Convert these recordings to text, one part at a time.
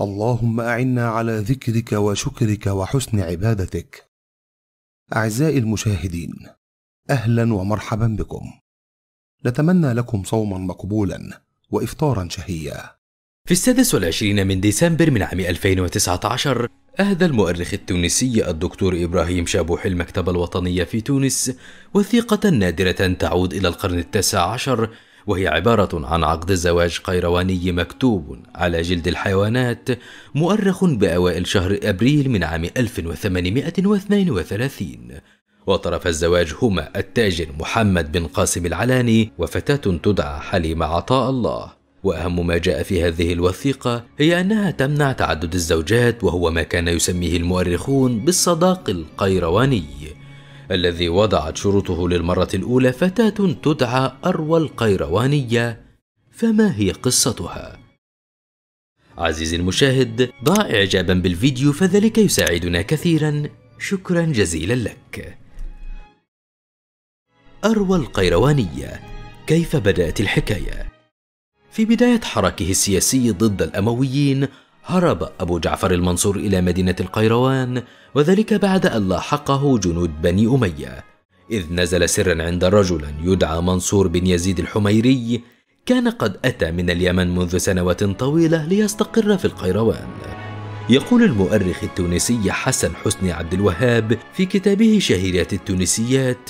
اللهم اعنا على ذكرك وشكرك وحسن عبادتك اعزائي المشاهدين اهلا ومرحبا بكم نتمنى لكم صوما مقبولا وافطارا شهيا في السادس والعشرين من ديسمبر من عام 2019 أهدى المؤرخ التونسي الدكتور إبراهيم شابوح المكتبة الوطنية في تونس وثيقة نادرة تعود إلى القرن التاسع عشر وهي عبارة عن عقد زواج قيرواني مكتوب على جلد الحيوانات مؤرخ بأوائل شهر أبريل من عام 1832 وطرف الزواج هما التاجر محمد بن قاسم العلاني وفتاة تدعى حليمة عطاء الله واهم ما جاء في هذه الوثيقه هي انها تمنع تعدد الزوجات وهو ما كان يسميه المؤرخون بالصداق القيرواني الذي وضعت شروطه للمرة الأولى فتاة تدعى أروى القيروانية فما هي قصتها؟ عزيزي المشاهد ضع إعجابا بالفيديو فذلك يساعدنا كثيرا شكرا جزيلا لك أروى القيروانية كيف بدأت الحكاية؟ في بداية حركه السياسي ضد الأمويين هرب أبو جعفر المنصور إلى مدينة القيروان وذلك بعد أن لاحقه جنود بني أمية إذ نزل سرا عند رجل يدعى منصور بن يزيد الحميري كان قد أتى من اليمن منذ سنوات طويلة ليستقر في القيروان يقول المؤرخ التونسي حسن حسني عبد الوهاب في كتابه شهيرات التونسيات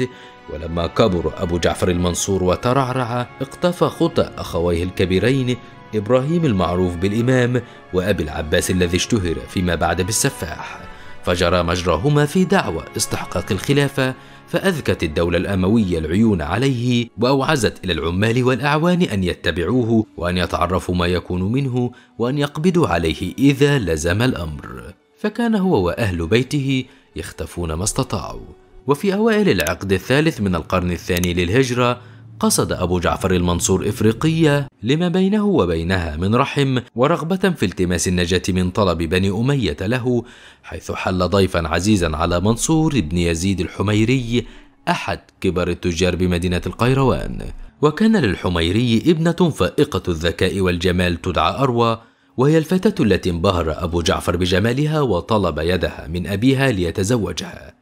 ولما كبر أبو جعفر المنصور وترعرع اقتفى خطى أخويه الكبيرين إبراهيم المعروف بالإمام وأبي العباس الذي اشتهر فيما بعد بالسفاح فجرى مجراهما في دعوى استحقاق الخلافة فأذكت الدولة الأموية العيون عليه وأوعزت إلى العمال والأعوان أن يتبعوه وأن يتعرفوا ما يكون منه وأن يقبضوا عليه إذا لزم الأمر فكان هو وأهل بيته يختفون ما استطاعوا وفي أوائل العقد الثالث من القرن الثاني للهجرة قصد أبو جعفر المنصور إفريقية لما بينه وبينها من رحم ورغبة في التماس النجاة من طلب بني أمية له حيث حل ضيفا عزيزا على منصور بن يزيد الحميري أحد كبار التجار بمدينة القيروان وكان للحميري ابنة فائقة الذكاء والجمال تدعى أروى وهي الفتاة التي انبهر أبو جعفر بجمالها وطلب يدها من أبيها ليتزوجها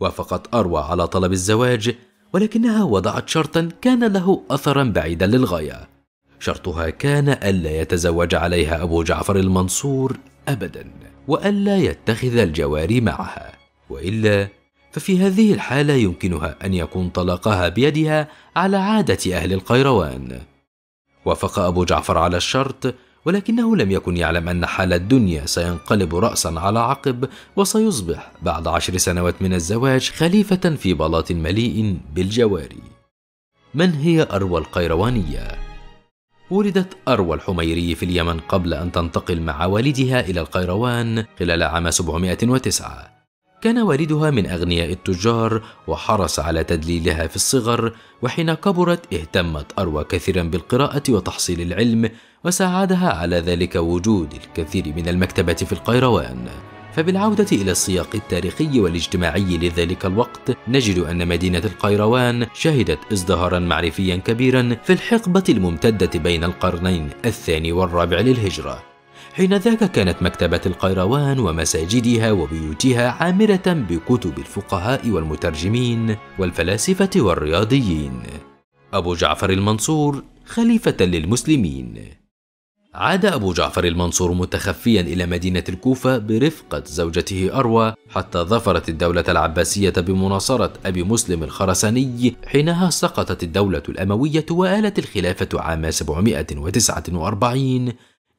وافقت أروى على طلب الزواج ولكنها وضعت شرطا كان له أثرا بعيدا للغاية شرطها كان ألا يتزوج عليها أبو جعفر المنصور أبدا وألا يتخذ الجواري معها وإلا ففي هذه الحالة يمكنها أن يكون طلاقها بيدها على عادة أهل القيروان وافق أبو جعفر على الشرط ولكنه لم يكن يعلم أن حال الدنيا سينقلب رأسا على عقب وسيصبح بعد عشر سنوات من الزواج خليفة في بلاط مليء بالجواري من هي أروى القيروانية؟ ولدت أروى الحميري في اليمن قبل أن تنتقل مع والدها إلى القيروان خلال عام 709 كان والدها من أغنياء التجار وحرص على تدليلها في الصغر وحين كبرت اهتمت أروى كثيرا بالقراءة وتحصيل العلم وساعدها على ذلك وجود الكثير من المكتبات في القيروان فبالعودة إلى السياق التاريخي والاجتماعي لذلك الوقت نجد أن مدينة القيروان شهدت ازدهارا معرفيا كبيرا في الحقبة الممتدة بين القرنين الثاني والرابع للهجرة حين ذاك كانت مكتبة القيروان ومساجدها وبيوتها عامرة بكتب الفقهاء والمترجمين والفلاسفة والرياضيين أبو جعفر المنصور خليفة للمسلمين عاد أبو جعفر المنصور متخفيا إلى مدينة الكوفة برفقة زوجته أروى حتى ظفرت الدولة العباسية بمناصرة أبي مسلم الخرساني حينها سقطت الدولة الأموية وآلت الخلافة عام 749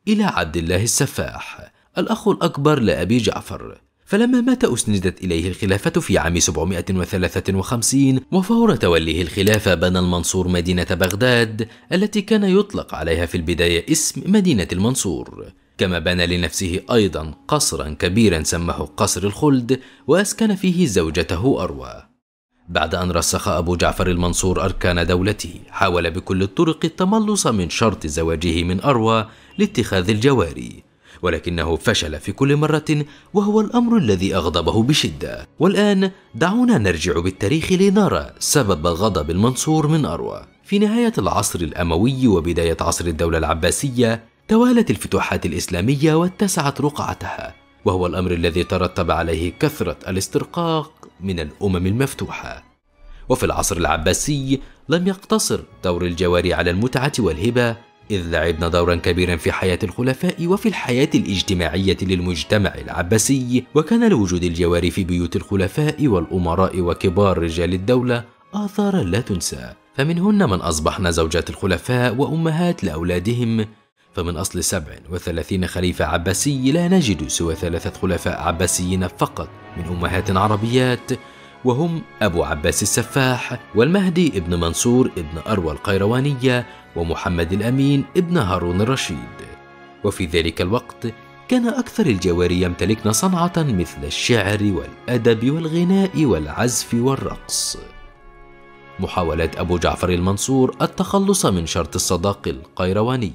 إلى عبد الله السفاح الأخ الأكبر لأبي جعفر فلما مات أسندت إليه الخلافة في عام 753 وفور توليه الخلافة بنى المنصور مدينة بغداد التي كان يطلق عليها في البداية اسم مدينة المنصور كما بنى لنفسه أيضا قصرا كبيرا سماه قصر الخلد وأسكن فيه زوجته أروى بعد أن رسخ أبو جعفر المنصور أركان دولته حاول بكل الطرق التملص من شرط زواجه من أروى لاتخاذ الجواري ولكنه فشل في كل مرة وهو الأمر الذي أغضبه بشدة والآن دعونا نرجع بالتاريخ لنرى سبب غضب المنصور من أروى في نهاية العصر الأموي وبداية عصر الدولة العباسية توالت الفتوحات الإسلامية واتسعت رقعتها وهو الأمر الذي ترتب عليه كثرة الاسترقاق من الأمم المفتوحة وفي العصر العباسي لم يقتصر دور الجواري على المتعة والهبة إذ لعبن دورا كبيرا في حياة الخلفاء وفي الحياة الاجتماعية للمجتمع العباسي وكان لوجود الجوار في بيوت الخلفاء والأمراء وكبار رجال الدولة آثار لا تنسى فمنهن من أصبحن زوجات الخلفاء وأمهات لأولادهم فمن أصل 37 خليفة عباسي لا نجد سوى ثلاثة خلفاء عباسيين فقط من أمهات عربيات وهم أبو عباس السفاح والمهدي ابن منصور ابن أروى القيروانية ومحمد الأمين ابن هارون الرشيد وفي ذلك الوقت كان أكثر الجوار يمتلكن صنعة مثل الشعر والأدب والغناء والعزف والرقص محاولات أبو جعفر المنصور التخلص من شرط الصداق القيرواني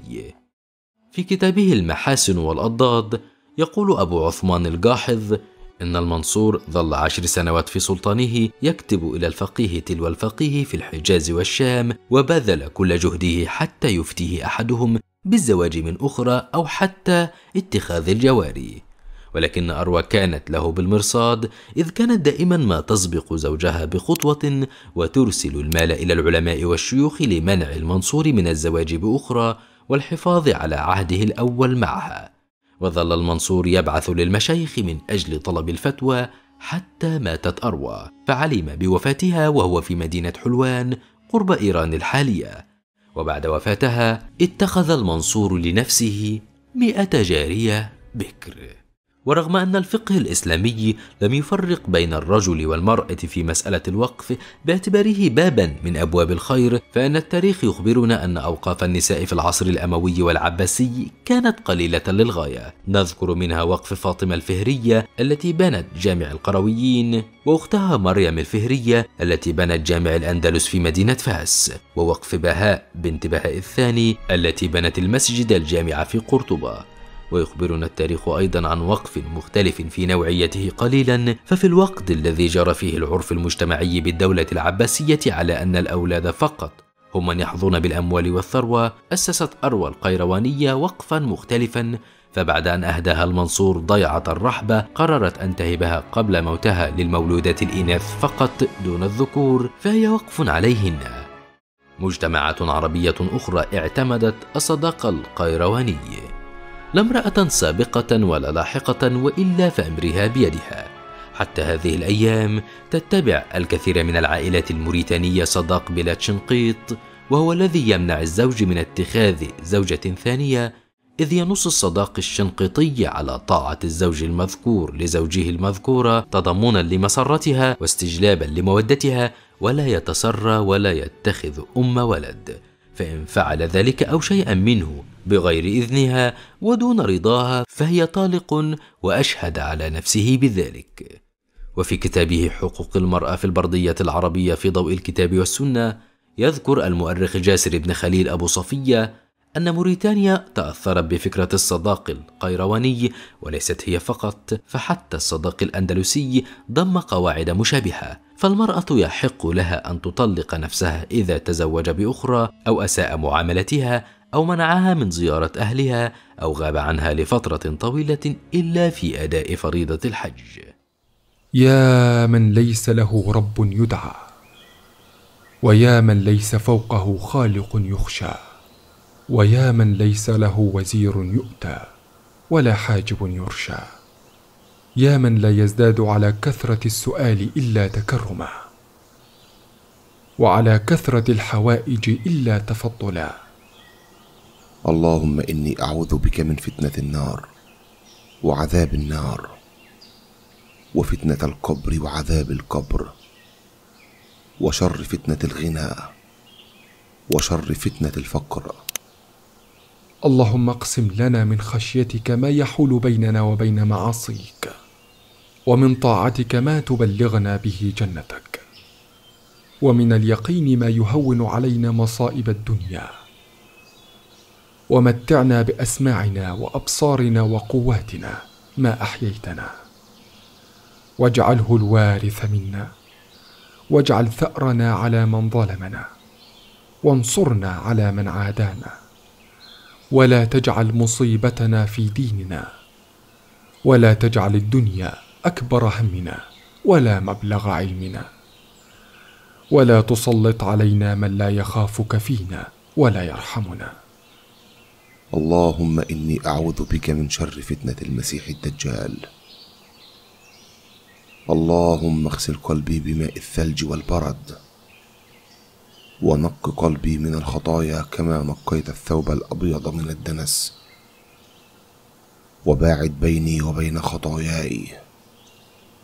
في كتابه المحاسن والأضداد يقول أبو عثمان الجاحظ إن المنصور ظل عشر سنوات في سلطانه يكتب إلى الفقيه تلو الفقيه في الحجاز والشام وبذل كل جهده حتى يفتيه أحدهم بالزواج من أخرى أو حتى اتخاذ الجواري ولكن أروى كانت له بالمرصاد إذ كانت دائما ما تسبق زوجها بخطوة وترسل المال إلى العلماء والشيوخ لمنع المنصور من الزواج بأخرى والحفاظ على عهده الأول معها وظل المنصور يبعث للمشايخ من أجل طلب الفتوى حتى ماتت أروى فعلم بوفاتها وهو في مدينة حلوان قرب إيران الحالية وبعد وفاتها اتخذ المنصور لنفسه مئة جارية بكر ورغم أن الفقه الإسلامي لم يفرق بين الرجل والمرأة في مسألة الوقف باعتباره بابا من أبواب الخير فإن التاريخ يخبرنا أن أوقاف النساء في العصر الأموي والعباسي كانت قليلة للغاية نذكر منها وقف فاطمة الفهرية التي بنت جامع القرويين وأختها مريم الفهرية التي بنت جامع الأندلس في مدينة فاس ووقف بهاء بنت بهاء الثاني التي بنت المسجد الجامع في قرطبة ويخبرنا التاريخ ايضا عن وقف مختلف في نوعيته قليلا ففي الوقت الذي جرى فيه العرف المجتمعي بالدوله العباسيه على ان الاولاد فقط هم من يحظون بالاموال والثروه اسست اروى القيروانيه وقفا مختلفا فبعد أن أهداها المنصور ضيعة الرحبة قررت أن تهبها قبل موتها للمولودات الإناث فقط دون الذكور فهي وقف عليهن مجتمعات عربية أخرى اعتمدت الصداقة القيرواني لا امرأة سابقة ولا لاحقة وإلا فأمرها بيدها حتى هذه الأيام تتبع الكثير من العائلات الموريتانية صداق بلا تشنقيط وهو الذي يمنع الزوج من اتخاذ زوجة ثانية إذ ينص الصداق الشنقيطي على طاعة الزوج المذكور لزوجه المذكورة تضمنا لمسرتها واستجلابا لمودتها ولا يتسرى ولا يتخذ أم ولد فإن فعل ذلك أو شيئا منه بغير إذنها ودون رضاها فهي طالق وأشهد على نفسه بذلك. وفي كتابه حقوق المرأة في البردية العربية في ضوء الكتاب والسنة يذكر المؤرخ جاسر بن خليل أبو صفية أن موريتانيا تأثرت بفكرة الصداق القيرواني وليست هي فقط فحتى الصداق الأندلسي ضم قواعد مشابهة فالمرأة يحق لها أن تطلق نفسها إذا تزوج بأخرى أو أساء معاملتها أو منعها من زيارة أهلها أو غاب عنها لفترة طويلة إلا في أداء فريضة الحج. يا من ليس له رب يدعى، ويا من ليس فوقه خالق يخشى. ويا من ليس له وزير يؤتى ولا حاجب يرشى يا من لا يزداد على كثره السؤال الا تكرما وعلى كثره الحوائج الا تفضلا اللهم اني اعوذ بك من فتنه النار وعذاب النار وفتنه القبر وعذاب القبر وشر فتنه الغنى وشر فتنه الفقر اللهم اقسم لنا من خشيتك ما يحول بيننا وبين معاصيك ومن طاعتك ما تبلغنا به جنتك ومن اليقين ما يهون علينا مصائب الدنيا ومتعنا باسماعنا وابصارنا وقواتنا ما احييتنا واجعله الوارث منا واجعل ثارنا على من ظلمنا وانصرنا على من عادانا ولا تجعل مصيبتنا في ديننا ولا تجعل الدنيا اكبر همنا ولا مبلغ علمنا ولا تسلط علينا من لا يخافك فينا ولا يرحمنا اللهم اني اعوذ بك من شر فتنه المسيح الدجال اللهم اغسل قلبي بماء الثلج والبرد ونق قلبي من الخطايا كما نقيت الثوب الابيض من الدنس وباعد بيني وبين خطاياي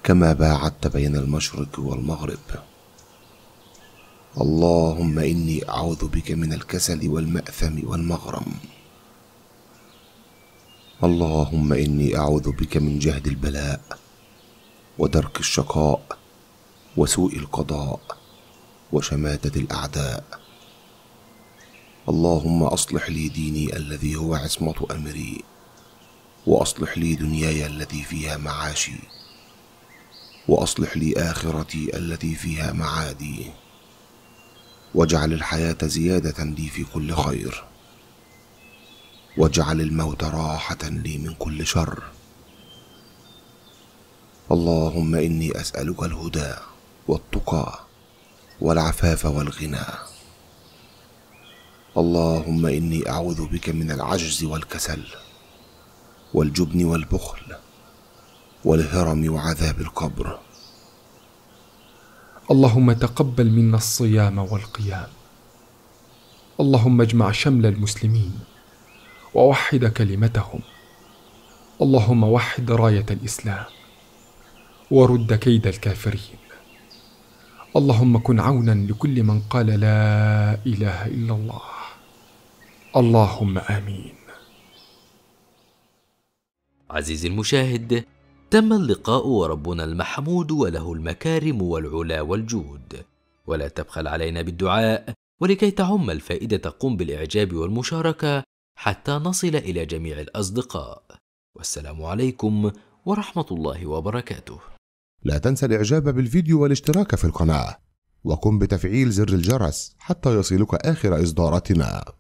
كما باعدت بين المشرق والمغرب اللهم اني اعوذ بك من الكسل والماثم والمغرم اللهم اني اعوذ بك من جهد البلاء ودرك الشقاء وسوء القضاء وشماته الاعداء اللهم اصلح لي ديني الذي هو عصمه امري واصلح لي دنياي التي فيها معاشي واصلح لي اخرتي التي فيها معادي واجعل الحياه زياده لي في كل خير واجعل الموت راحه لي من كل شر اللهم اني اسالك الهدى والتقى والعفاف والغنى اللهم اني اعوذ بك من العجز والكسل والجبن والبخل والهرم وعذاب القبر اللهم تقبل منا الصيام والقيام اللهم اجمع شمل المسلمين ووحد كلمتهم اللهم وحد رايه الاسلام ورد كيد الكافرين اللهم كن عونا لكل من قال لا اله الا الله اللهم امين عزيزي المشاهد تم اللقاء وربنا المحمود وله المكارم والعلا والجود ولا تبخل علينا بالدعاء ولكي تعم الفائده قم بالاعجاب والمشاركه حتى نصل الى جميع الاصدقاء والسلام عليكم ورحمه الله وبركاته لا تنسى الاعجاب بالفيديو والاشتراك في القناة وقم بتفعيل زر الجرس حتى يصلك آخر إصداراتنا